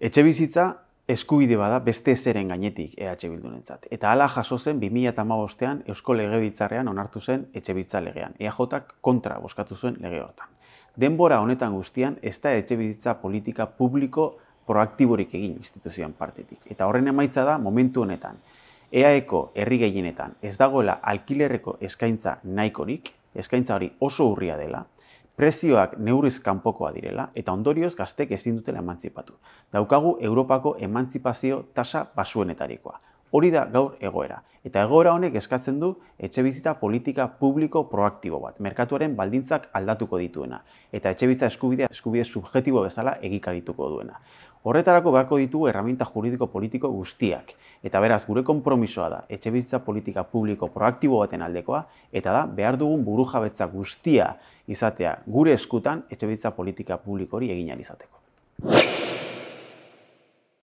Etxe bizitza eskubide bada beste zeren gainetik EH Bildunentzat. Eta hala jaso zen 2008an Eusko Bitzarrean onartu zen etxe bizitza legean. EAJak kontra boskatu zuen lege hortan. Denbora honetan guztian ez da etxe politika publiko proaktiborik egin instituzioan partetik. Eta horren emaitza da momentu honetan. EAEko herri gehienetan ez dagoela alkilerreko eskaintza nahikorik, eskaintza hori oso urria dela, Prezioak neurriz kanpokoa direla eta ondorioz gaztek ezin dutela emantzipatu. Daukagu Europako emantzipazio tasa basuenetarikoa. Hori da gaur egoera. Eta egoera honek eskatzen du etxe politika publiko proaktibo bat, merkatuaren baldintzak aldatuko dituena, eta etxe eskubidea eskubide subjetibo bezala egikarituko duena. Horretarako beharko ditu erraminta juridiko politiko guztiak. Eta beraz, gure konpromisoa da etxe politika publiko proaktibo baten aldekoa, eta da behar dugun buru jabetza guztia izatea gure eskutan etxe politika publiko hori egin izateko.